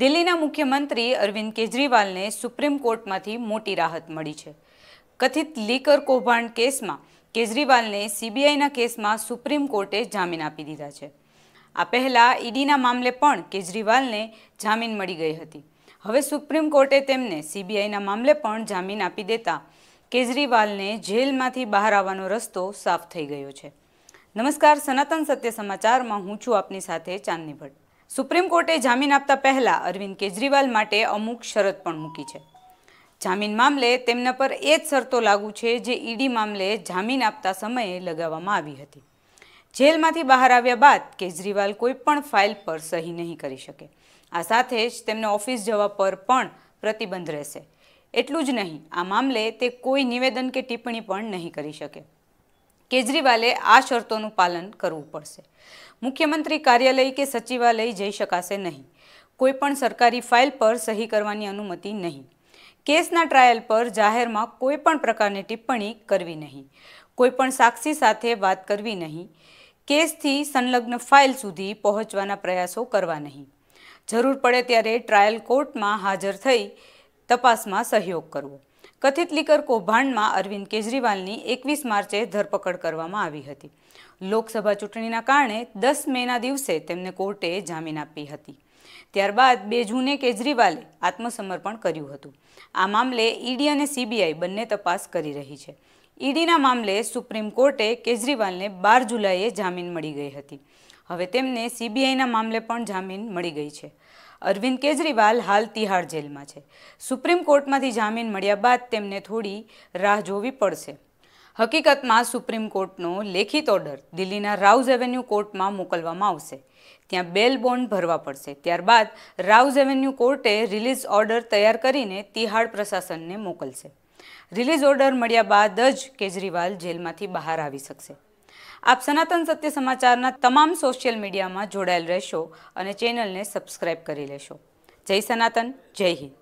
દિલ્હીના મુખ્યમંત્રી અરવિંદ કેજરીવાલને સુપ્રીમ કોર્ટમાંથી મોટી રાહત મળી છે કથિત લીકર કૌભાંડ કેસમાં કેજરીવાલને સીબીઆઈના કેસમાં સુપ્રીમ કોર્ટે જામીન આપી દીધા છે આ પહેલાં ઈડીના મામલે પણ કેજરીવાલને જામીન મળી ગઈ હતી હવે સુપ્રીમ કોર્ટે તેમને સીબીઆઈના મામલે પણ જામીન આપી દેતા કેજરીવાલને જેલમાંથી બહાર આવવાનો રસ્તો સાફ થઈ ગયો છે નમસ્કાર સનાતન સત્ય સમાચારમાં હું છું આપની સાથે ચાંદની ભટ્ટ સુપ્રીમ કોર્ટે જામીન આપતા પહેલાં અરવિંદ કેજરીવાલ માટે અમુક શરત પણ મૂકી છે જામીન મામલે તેમના પર એ જ શરતો લાગુ છે જે ઈડી મામલે જામીન આપતા સમયે લગાવવામાં આવી હતી જેલમાંથી બહાર આવ્યા બાદ કેજરીવાલ કોઈ પણ ફાઇલ પર સહી નહીં કરી શકે આ સાથે જ તેમને ઓફિસ જવા પર પણ પ્રતિબંધ રહેશે એટલું જ નહીં આ મામલે તે કોઈ નિવેદન કે ટિપ્પણી પણ નહીં કરી શકે કેજરીવાલે આ શરતોનું પાલન કરવું પડશે મુખ્યમંત્રી કાર્યાલય કે સચિવાલય જઈ શકાશે નહીં કોઈપણ સરકારી ફાઇલ પર સહી કરવાની અનુમતિ નહીં કેસના ટ્રાયલ પર જાહેરમાં કોઈપણ પ્રકારની ટિપ્પણી કરવી નહીં કોઈપણ સાક્ષી સાથે વાત કરવી નહીં કેસથી સંલગ્ન ફાઇલ સુધી પહોંચવાના પ્રયાસો કરવા નહીં જરૂર પડે ત્યારે ટ્રાયલ કોર્ટમાં હાજર થઈ તપાસમાં સહયોગ કરવો કથિત લીકર કૌભાંડમાં અરવિંદ કેજરીવાલની એકવીસ માર્ચે ધરપકડ કરવામાં આવી હતી લોકસભા ચૂંટણીના કારણે દસ મેના દિવસે તેમને કોર્ટે જામીન આપી હતી ત્યારબાદ બે જૂને કેજરીવાલે આત્મસમર્પણ કર્યું હતું આ મામલે ઈડી અને સીબીઆઈ બંને તપાસ કરી રહી છે ઈડીના મામલે સુપ્રીમ કોર્ટે કેજરીવાલને બાર જુલાઈએ જામીન મળી ગઈ હતી હવે તેમને સીબીઆઈના મામલે પણ જામીન મળી ગઈ છે અરવિંદ કેજરીવાલ હાલ તિહાર જેલમાં છે સુપ્રીમ કોર્ટમાંથી જામીન મળ્યા બાદ તેમને થોડી રાહ જોવી પડશે હકીકતમાં સુપ્રીમ કોર્ટનો લેખિત ઓર્ડર દિલ્હીના રાઉઝ એવન્યુ કોર્ટમાં મોકલવામાં આવશે ત્યાં બેલ બોન્ડ ભરવા પડશે ત્યારબાદ રાઉઝ એવન્યુ કોર્ટે રિલીઝ ઓર્ડર તૈયાર કરીને તિહાડ પ્રશાસનને મોકલશે રિલીઝ ઓર્ડર મળ્યા બાદ જ કેજરીવાલ જેલમાંથી બહાર આવી શકશે આપ સનાતન સત્ય સમાચારના તમામ સોશિયલ મીડિયામાં જોડાયેલ રહેશો અને ચેનલને સબસ્ક્રાઇબ કરી લેશો જય સનાતન જય હિન્દ